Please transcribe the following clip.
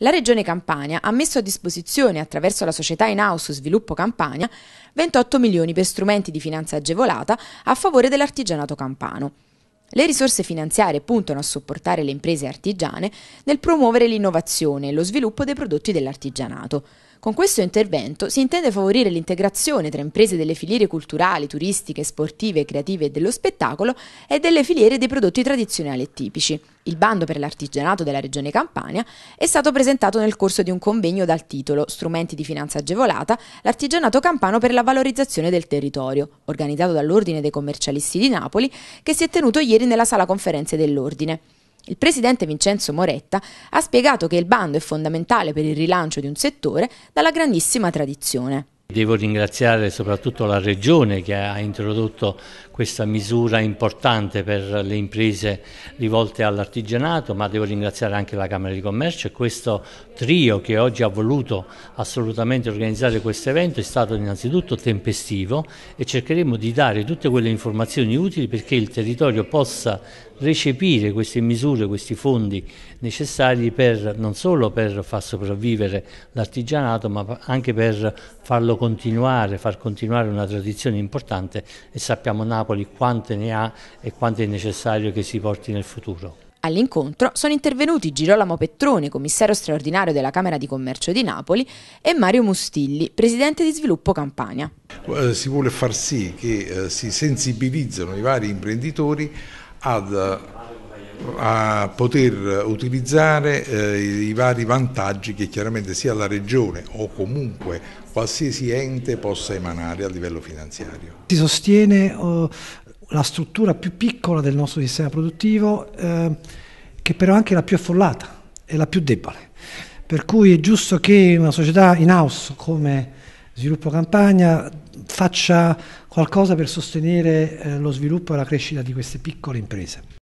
La Regione Campania ha messo a disposizione, attraverso la società in-house Sviluppo Campania, 28 milioni per strumenti di finanza agevolata a favore dell'artigianato campano. Le risorse finanziarie puntano a supportare le imprese artigiane nel promuovere l'innovazione e lo sviluppo dei prodotti dell'artigianato. Con questo intervento si intende favorire l'integrazione tra imprese delle filiere culturali, turistiche, sportive, creative e dello spettacolo e delle filiere dei prodotti tradizionali e tipici il bando per l'artigianato della Regione Campania, è stato presentato nel corso di un convegno dal titolo Strumenti di finanza agevolata, l'artigianato campano per la valorizzazione del territorio, organizzato dall'Ordine dei commercialisti di Napoli, che si è tenuto ieri nella sala conferenze dell'Ordine. Il presidente Vincenzo Moretta ha spiegato che il bando è fondamentale per il rilancio di un settore dalla grandissima tradizione. Devo ringraziare soprattutto la Regione che ha introdotto questa misura importante per le imprese rivolte all'artigianato, ma devo ringraziare anche la Camera di Commercio e questo trio che oggi ha voluto assolutamente organizzare questo evento è stato innanzitutto tempestivo e cercheremo di dare tutte quelle informazioni utili perché il territorio possa recepire queste misure, questi fondi necessari per, non solo per far sopravvivere l'artigianato ma anche per farlo continuare continuare, far continuare una tradizione importante e sappiamo Napoli quante ne ha e quanto è necessario che si porti nel futuro. All'incontro sono intervenuti Girolamo Petroni, commissario straordinario della Camera di Commercio di Napoli, e Mario Mustilli, presidente di Sviluppo Campania. Eh, si vuole far sì che eh, si sensibilizzano i vari imprenditori ad a poter utilizzare eh, i vari vantaggi che chiaramente sia la Regione o comunque qualsiasi ente possa emanare a livello finanziario. Si sostiene eh, la struttura più piccola del nostro sistema produttivo eh, che però è anche la più affollata e la più debole, per cui è giusto che una società in house come Sviluppo Campagna faccia qualcosa per sostenere eh, lo sviluppo e la crescita di queste piccole imprese.